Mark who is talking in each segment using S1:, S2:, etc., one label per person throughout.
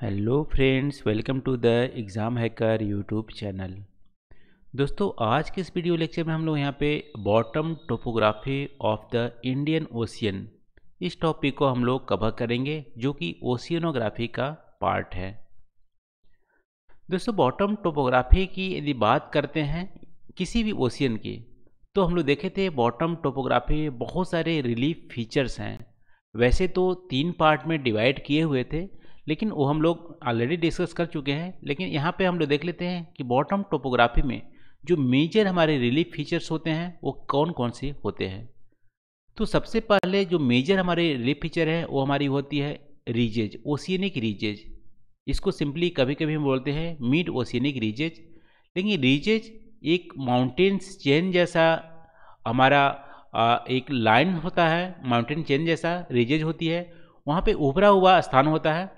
S1: hello friends welcome to the exam hacker YouTube channel दोस्तों आज के इस वीडियो लेक्चर में हम लोग यहाँ पे bottom topography of the Indian Ocean इस टॉपिक को हम लोग कवर करेंगे जो कि ओशियनोग्राफी का पार्ट है दोस्तों बॉटम टोपोग्राफी की यदि बात करते हैं किसी भी ओशियन की तो हम लोग देखे थे बॉटम टोपोग्राफी बहुत सारे रिलीफ फीचर्स हैं वैसे तो तीन पार्ट में डिवाइड किए हुए थे लेकिन वो हम लोग ऑलरेडी डिस्कस कर चुके हैं लेकिन यहाँ पे हम लोग देख लेते हैं कि बॉटम टोपोग्राफी में जो मेजर हमारे रिलीफ फीचर्स होते हैं वो कौन कौन से होते हैं तो सबसे पहले जो मेजर हमारे रिलीफ फीचर हैं वो हमारी होती है रीजेज ओसियनिक रीजेज इसको सिंपली कभी कभी हम बोलते हैं मिड ओसियनिक रीजेज लेकिन रीजेज एक माउंटेन्स चेन जैसा हमारा एक लाइन होता है माउंटेन चेन जैसा रीजेज होती है वहाँ पे उभरा हुआ स्थान होता है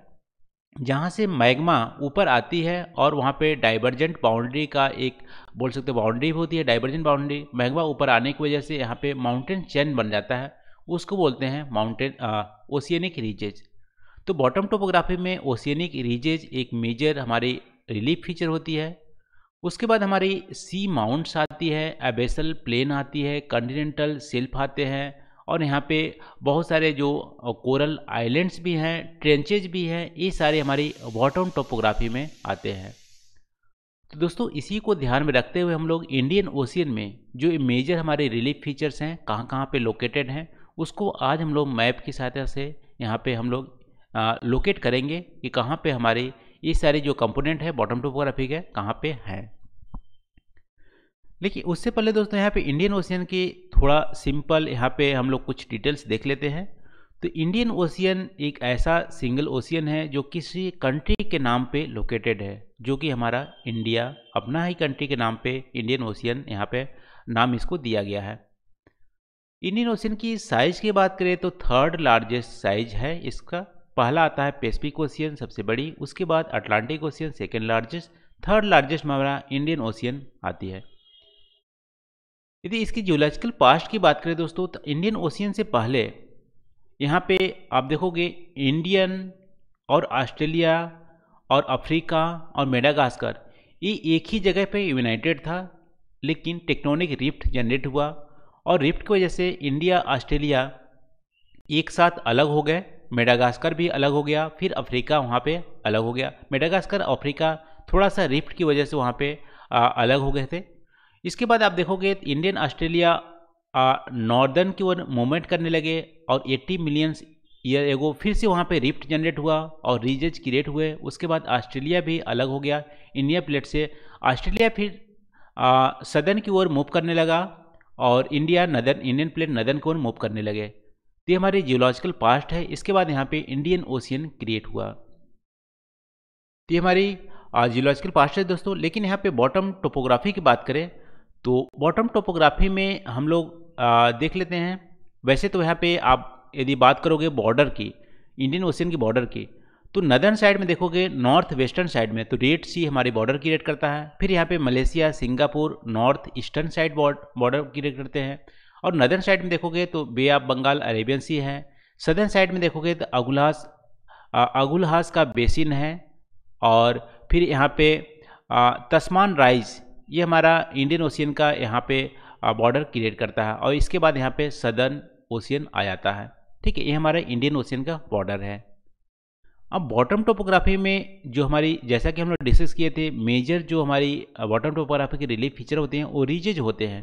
S1: जहाँ से मैग्मा ऊपर आती है और वहाँ पे डाइवर्जेंट बाउंड्री का एक बोल सकते बाउंड्री होती है डाइवर्जेंट बाउंड्री मैग्मा ऊपर आने की वजह से यहाँ पे माउंटेन चेन बन जाता है उसको बोलते हैं माउंटेन ओशियनिक रीजेज तो बॉटम टोपोग्राफी में ओशियनिक रीजेज एक मेजर हमारी रिलीफ फीचर होती है उसके बाद हमारी सी माउंट्स आती है एबेसल प्लेन आती है कंटिनेंटल सेल्फ आते हैं और यहाँ पे बहुत सारे जो कोरल आइलैंड्स भी हैं ट्रेंचेज भी हैं ये सारे हमारी बॉटम टोपोग्राफी में आते हैं तो दोस्तों इसी को ध्यान में रखते हुए हम लोग इंडियन ओशियन में जो मेजर हमारे रिलीफ फीचर्स हैं कहाँ कहाँ पे लोकेटेड हैं उसको आज हम लोग मैप की सहायता से यहाँ पे हम लोग लोकेट करेंगे कि कहाँ पे हमारे ये सारे जो कंपोनेंट है बॉटम टोपोग्राफी के कहाँ पे हैं लेकिन उससे पहले दोस्तों यहाँ पे इंडियन ओशियन की थोड़ा सिंपल यहाँ पे हम लोग कुछ डिटेल्स देख लेते हैं तो इंडियन ओशियन एक ऐसा सिंगल ओशियन है जो किसी कंट्री के नाम पे लोकेटेड है जो कि हमारा इंडिया अपना ही कंट्री के नाम पे इंडियन ओशियन यहाँ पे नाम इसको दिया गया है इंडियन ओशियन की साइज की बात करें तो थर्ड लार्जेस्ट साइज है इसका पहला आता है पेसिफिक ओशियन सबसे बड़ी उसके बाद Atlantic Ocean second largest third largest हमारा इंडियन ओशियन आती है यदि इसकी जियोलॉजिकल पास्ट की बात करें दोस्तों तो इंडियन ओशियन से पहले यहाँ पे आप देखोगे इंडियन और ऑस्ट्रेलिया और अफ्रीका और मेडागास्कर ये एक ही जगह पे यूनाइटेड था लेकिन टेक्टोनिक रिफ्ट जनरेट हुआ और रिफ्ट की वजह से इंडिया ऑस्ट्रेलिया एक साथ अलग हो गए मेडागास्कर भी अलग हो गया फिर अफ्रीका वहाँ पे अलग हो गया मेडागास्कर अफ्रीका थोड़ा सा रिफ्ट की वजह से वहाँ पर अलग हो गए थे इसके बाद आप देखोगे इंडियन ऑस्ट्रेलिया नॉर्दर्न की ओर मूवमेंट करने लगे और 80 मिलियंस ईयर एगो फिर से वहाँ पे रिफ्ट जनरेट हुआ और रीजेज क्रिएट हुए उसके बाद ऑस्ट्रेलिया भी अलग हो गया इंडिया प्लेट से ऑस्ट्रेलिया फिर सदर्न की ओर मूव करने लगा और इंडिया नदर इंडियन प्लेट नदर्न की ओर मूव करने लगे तो ये हमारे जियोलॉजिकल पास्ट है इसके बाद यहाँ पे इंडियन ओशियन क्रिएट हुआ तो ये हमारी जियोलॉजिकल पास्ट है दोस्तों लेकिन यहाँ पे बॉटम टोपोग्राफी की बात करें तो बॉटम टोपोग्राफी में हम लोग आ, देख लेते हैं वैसे तो यहाँ पे आप यदि बात करोगे बॉर्डर की इंडियन ओशियन की बॉर्डर की तो नदर्न साइड में देखोगे नॉर्थ वेस्टर्न साइड में तो रेड सी हमारी बॉर्डर की करता है फिर यहाँ पे Malaysia Singapore north eastern side border की करते हैं और नदर्न साइड में देखोगे तो Bay of Bengal Arabian Sea है सदर्न साइड में देखोगे तो अगुलहास अगुलहास का बेसिन है और फिर यहाँ पे तस्मान राइज ये हमारा इंडियन ओशियन का यहाँ पे बॉर्डर क्रिएट करता है और इसके बाद यहाँ पे सदर्न ओशियन आ जाता है ठीक है ये हमारा इंडियन ओशियन का बॉर्डर है अब बॉटम टोपोग्राफी में जो हमारी जैसा कि हम लोग डिस्कस किए थे मेजर जो हमारी बॉटम टोपोग्राफी के रिलीफ फीचर होते हैं वो रिजेज होते हैं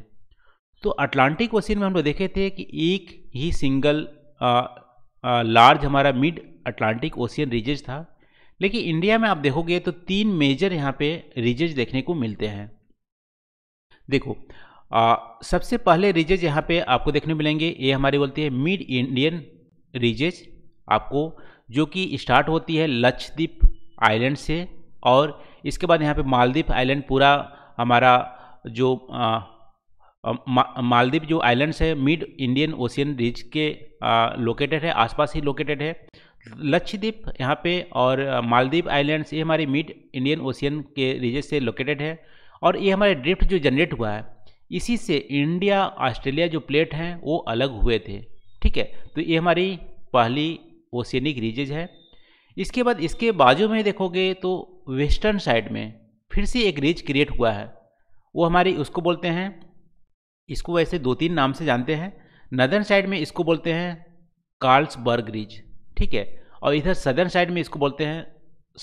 S1: तो अटलांटिक ओशियन में हम लोग देखे थे कि एक ही सिंगल लार्ज हमारा मिड अटलांटिक ओशियन रिजेज था लेकिन इंडिया में आप देखोगे तो तीन मेजर यहाँ पे रिजेज देखने को मिलते हैं देखो आ, सबसे पहले रिजेज यहाँ पे आपको देखने मिलेंगे ये हमारी बोलती है मिड इंडियन रिजेज आपको जो कि स्टार्ट होती है लक्षद्वीप आइलैंड से और इसके बाद यहाँ पे मालदीप आइलैंड पूरा हमारा जो आ, मा, मालदीप जो आइलैंड्स है मिड इंडियन ओशियन रिज के लोकेटेड है आसपास ही लोकेटेड है लक्षद्वीप यहाँ पे और मालदीप आइलैंड्स ये हमारी मिड इंडियन ओशियन के रिजेज से लोकेटेड है और ये हमारे ड्रिफ्ट जो जनरेट हुआ है इसी से इंडिया ऑस्ट्रेलिया जो प्लेट हैं वो अलग हुए थे ठीक है तो ये हमारी पहली ओशियनिक रीजेज है इसके बाद इसके बाजू में देखोगे तो वेस्टर्न साइड में फिर से एक रीज क्रिएट हुआ है वो हमारी उसको बोलते हैं इसको वैसे दो तीन नाम से जानते हैं नदर्न साइड में इसको बोलते हैं कार्ल्सबर्ग रीज ठीक है और इधर सदर्न साइड में इसको बोलते हैं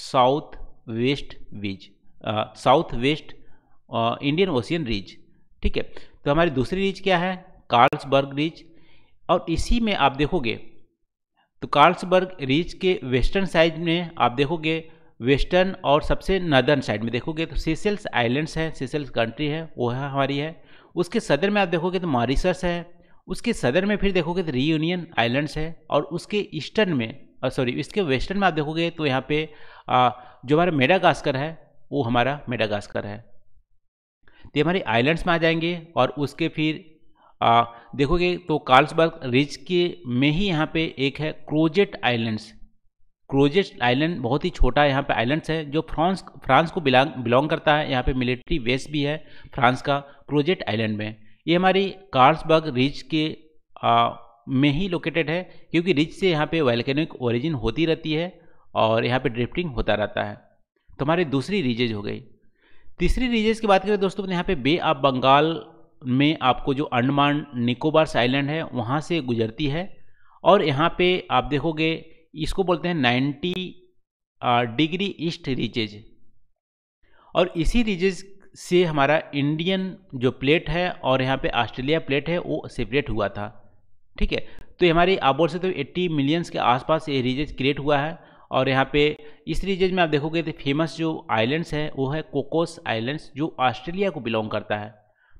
S1: साउथ वेस्ट वीज south west Indian Ocean ridge ठीक है तो हमारी दूसरी रिज क्या है कार्ल्सबर्ग रिज और इसी में आप देखोगे तो कार्ल्सबर्ग रिज के वेस्टर्न साइड में आप देखोगे वेस्टर्न और सबसे नदर्न साइड में देखोगे तो सीसेल्स आइलैंड्स हैं सीसेल्स कंट्री है वो है हमारी है उसके सदर में आप देखोगे तो मॉरिसस है उसके सदर में फिर देखोगे तो रीयूनियन आइलैंड्स है और उसके ईस्टर्न में सॉरी इसके वेस्टर्न में आप देखोगे तो यहाँ पे आ, जो हमारा मेडागास्कर है वो हमारा मेडागास्कर है तो ये हमारे आइलैंड्स में आ जाएंगे और उसके फिर आ, देखोगे तो कार्ल्सबर्ग रिज के में ही यहाँ पे एक है क्रोजेट आइलैंड्स क्रोजेट आइलैंड बहुत ही छोटा यहाँ पे आइलैंड्स है जो फ्रांस फ्रांस को बिलोंग बिलोंग करता है यहाँ पे मिलिट्री बेस भी है फ्रांस का क्रोजेट आइलैंड में ये हमारी कार्ल्सबर्ग रिज के आ, में ही लोकेटेड है क्योंकि रिज से यहाँ पे वैल्केनिक ओरिजिन होती रहती है और यहाँ पे ड्रिफ्टिंग होता रहता है तो हमारी दूसरी रिजेज हो गई तीसरी रीजन की बात करें दोस्तों यहाँ पे बे ऑफ बंगाल में आपको जो अंडमान निकोबार आइलैंड है वहाँ से गुजरती है और यहाँ पे आप देखोगे इसको बोलते हैं 90 डिग्री ईस्ट रीजेज और इसी रीजेज से हमारा इंडियन जो प्लेट है और यहाँ पे ऑस्ट्रेलिया प्लेट है वो सेपरेट हुआ था ठीक है तो हमारी आप बोल सकते हो तो एट्टी मिलियंस के आसपास ये रीजेज क्रिएट हुआ है और यहाँ पे इस रीजन में आप देखोगे तो फेमस जो आइलैंड्स हैं वो है कोकोस आइलैंड्स जो ऑस्ट्रेलिया को बिलोंग करता है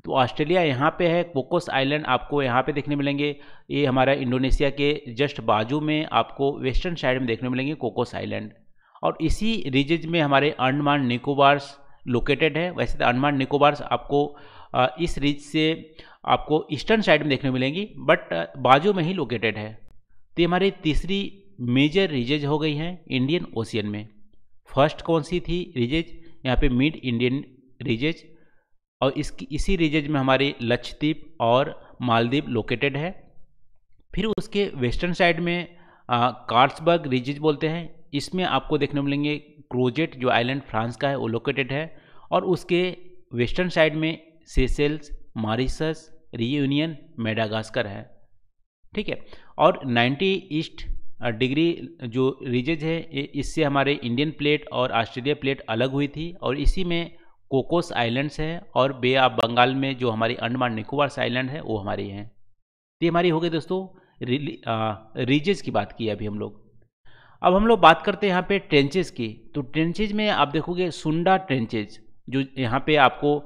S1: तो ऑस्ट्रेलिया यहाँ पे है कोकोस आइलैंड आपको यहाँ पे देखने मिलेंगे ये हमारा इंडोनेशिया के जस्ट बाजू में आपको वेस्टर्न साइड में देखने मिलेंगे कोकोस आइलैंड और इसी रीजन में हमारे अंडमान निकोबार्स लोकेटेड है वैसे तो अंडमान निकोबार्स आपको इस रीज से आपको ईस्टर्न साइड में देखने मिलेंगी बट बाजू में ही लोकेटेड है तो ये हमारी तीसरी मेजर रिजेज हो गई हैं इंडियन ओशियन में फर्स्ट कौन सी थी रिजेज यहाँ पे मिड इंडियन रिजेज और इसकी इसी रिजेज में हमारे लक्षद्वीप और मालदीव लोकेटेड है फिर उसके वेस्टर्न साइड में कार्ट्सबर्ग रिजेज बोलते हैं इसमें आपको देखने मिलेंगे क्रोजेट जो आइलैंड फ्रांस का है वो लोकेटेड है और उसके वेस्टर्न साइड में सेसेल्स मॉरिशस रियूनियन मेडागास्कर है ठीक है और 90 ईस्ट डिग्री जो रिजेज है इससे हमारे इंडियन प्लेट और ऑस्ट्रेलिया प्लेट अलग हुई थी और इसी में कोकोस आइलैंड्स हैं और बे ऑफ बंगाल में जो हमारी अंडमान निकोबार्स आइलैंड है वो हमारी हैं तो ये हमारी हो गई दोस्तों रीजेज की बात की अभी हम लोग अब हम लोग बात करते हैं यहाँ पे ट्रेंचेज की तो ट्रेंचेज में आप देखोगे सुंडा ट्रेंचेज जो यहाँ पे आपको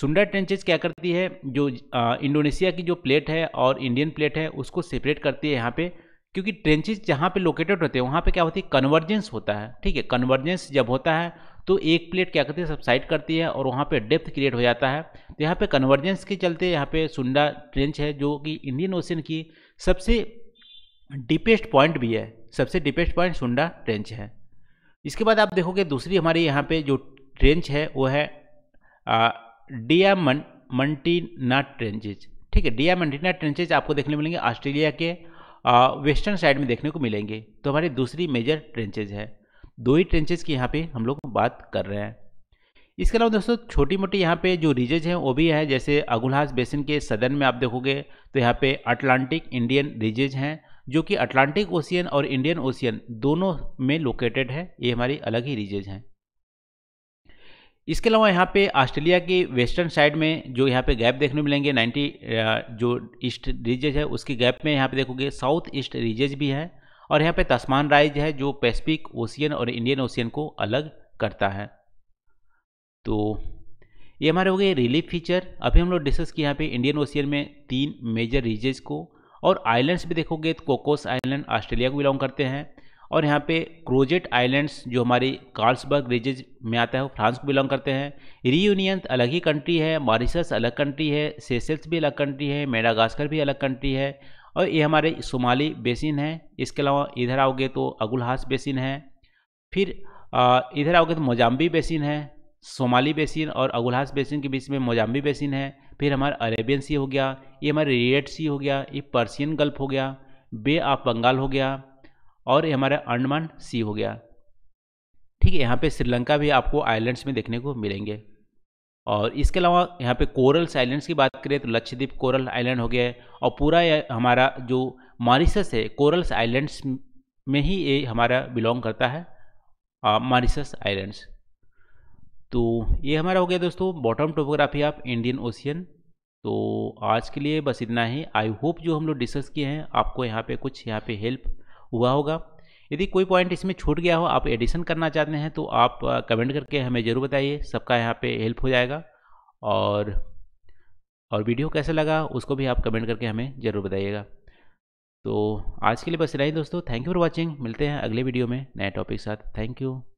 S1: सुंडा ट्रेंचेज क्या करती है जो इंडोनेशिया की जो प्लेट है और इंडियन प्लेट है उसको सेपरेट करती है यहाँ पे क्योंकि ट्रेंचेज जहाँ पे लोकेटेड होते हैं वहाँ पे क्या होती है कन्वर्जेंस होता है ठीक है कन्वर्जेंस जब होता है तो एक प्लेट क्या करती है सबसाइड करती है और वहाँ पे डेप्थ क्रिएट हो जाता है तो यहाँ पे कन्वर्जेंस के चलते यहाँ पे सुंडा ट्रेंच है जो कि इंडियन ओशन की सबसे डीपेस्ट पॉइंट भी है सबसे डीपेस्ट पॉइंट सुंडा ट्रेंच है इसके बाद आप देखोगे दूसरी हमारी यहाँ पर जो ट्रेंच है वो है डिया मन, ट्रेंचेज ठीक है डियामंटीना ट्रेंचेज आपको देखने मिलेंगे ऑस्ट्रेलिया के वेस्टर्न साइड में देखने को मिलेंगे तो हमारी दूसरी मेजर ट्रेंचेज है दो ही ट्रेंचेज की यहाँ पे हम लोग बात कर रहे हैं इसके अलावा दोस्तों छोटी मोटी यहाँ पे जो रिजेज हैं वो भी हैं जैसे अगुलहास बेसिन के सदन में आप देखोगे तो यहाँ पे अटलांटिक इंडियन रिजेज हैं जो कि अटलांटिक ओशियन और इंडियन ओशियन दोनों में लोकेटेड है ये हमारी अलग ही रिजेज हैं इसके अलावा यहाँ पे ऑस्ट्रेलिया के वेस्टर्न साइड में जो यहाँ पे गैप देखने मिलेंगे 90 जो ईस्ट रीजेज है उसकी गैप में यहाँ पे देखोगे साउथ ईस्ट रीजेज भी है और यहाँ पे तस्मान राइज है जो पैसिफिक ओशियन और इंडियन ओशियन को अलग करता है तो ये हमारे हो गए रिलीफ फीचर अभी हम लोग डिस्कस किए यहाँ पे इंडियन ओशियन में तीन मेजर रीजेज को और आइलैंड्स भी देखोगे तो कोकोस आइलैंड ऑस्ट्रेलिया को बिलोंग करते हैं और यहाँ पे क्रोजेट आइलैंड्स जो हमारी कार्ल्सबर्ग रीजेज में आता है वो फ्रांस को बिलोंग करते हैं रीयूनियन तो अलग ही कंट्री है मॉरिशस अलग कंट्री है सेसेल्स भी अलग कंट्री है मेडागास्कर भी अलग कंट्री है और ये हमारे शुमाली बेसिन है इसके अलावा इधर आओगे तो अगुलहास बेसिन है फिर इधर आओगे तो मोजाम्बी बेसिन है सोमाली बेसिन और अगुलहास बेसिन के बीच में मोजाम्बी बेसिन है फिर हमारा अरेबियन सी हो गया ये हमारे रेड सी हो गया ये पर्शियन गल्फ हो गया बे ऑफ बंगाल हो गया और ये हमारा अंडमान सी हो गया ठीक है यहाँ पे श्रीलंका भी आपको आइलैंड्स में देखने को मिलेंगे और इसके अलावा यहाँ पे कोरल्स आइलैंड्स की बात करें तो लक्षद्वीप कोरल आइलैंड हो गया है और पूरा हमारा जो मॉरिसस है कोरल्स आइलैंड्स में ही ये हमारा बिलोंग करता है मॉरिसस आइलैंड्स तो ये हमारा हो गया दोस्तों bottom topography of Indian Ocean तो आज के लिए बस इतना ही आई होप जो हम लोग डिस्कस किए हैं आपको यहाँ पे कुछ यहाँ पे हेल्प हुआ होगा यदि कोई पॉइंट इसमें छूट गया हो आप एडिशन करना चाहते हैं तो आप कमेंट करके हमें ज़रूर बताइए सबका यहाँ पे हेल्प हो जाएगा और और वीडियो कैसा लगा उसको भी आप कमेंट करके हमें ज़रूर बताइएगा तो आज के लिए बस इतना ही दोस्तों थैंक यू फॉर वॉचिंग मिलते हैं अगले वीडियो में नए टॉपिक के साथ थैंक यू